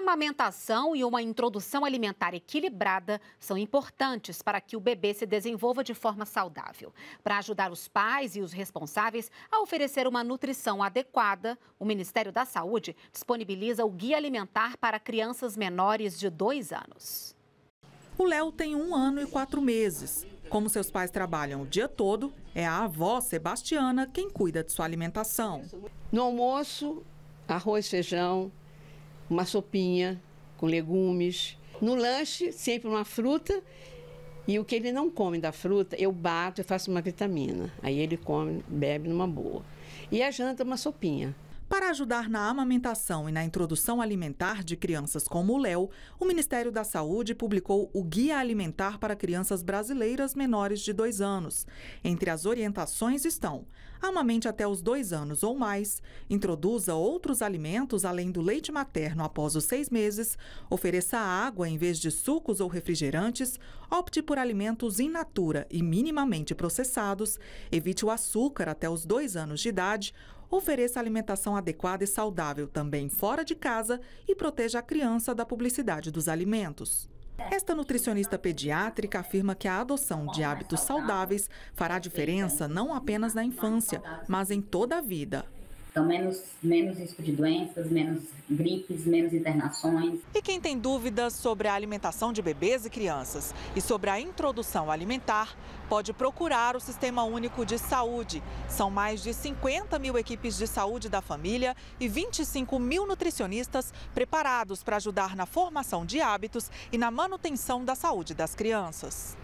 amamentação e uma introdução alimentar equilibrada são importantes para que o bebê se desenvolva de forma saudável. Para ajudar os pais e os responsáveis a oferecer uma nutrição adequada, o Ministério da Saúde disponibiliza o Guia Alimentar para crianças menores de dois anos. O Léo tem um ano e quatro meses. Como seus pais trabalham o dia todo, é a avó Sebastiana quem cuida de sua alimentação. No almoço, arroz, feijão, uma sopinha com legumes. No lanche, sempre uma fruta. E o que ele não come da fruta, eu bato e faço uma vitamina. Aí ele come, bebe numa boa. E a janta, uma sopinha. Para ajudar na amamentação e na introdução alimentar de crianças como o Léo, o Ministério da Saúde publicou o Guia Alimentar para Crianças Brasileiras Menores de 2 anos. Entre as orientações estão: amamente até os 2 anos ou mais, introduza outros alimentos além do leite materno após os 6 meses, ofereça água em vez de sucos ou refrigerantes, opte por alimentos in natura e minimamente processados, evite o açúcar até os 2 anos de idade, ofereça alimentação adequada e saudável também fora de casa e proteja a criança da publicidade dos alimentos. Esta nutricionista pediátrica afirma que a adoção de hábitos saudáveis fará diferença não apenas na infância, mas em toda a vida. Então, menos, menos risco de doenças, menos gripes, menos internações. E quem tem dúvidas sobre a alimentação de bebês e crianças e sobre a introdução alimentar, pode procurar o Sistema Único de Saúde. São mais de 50 mil equipes de saúde da família e 25 mil nutricionistas preparados para ajudar na formação de hábitos e na manutenção da saúde das crianças.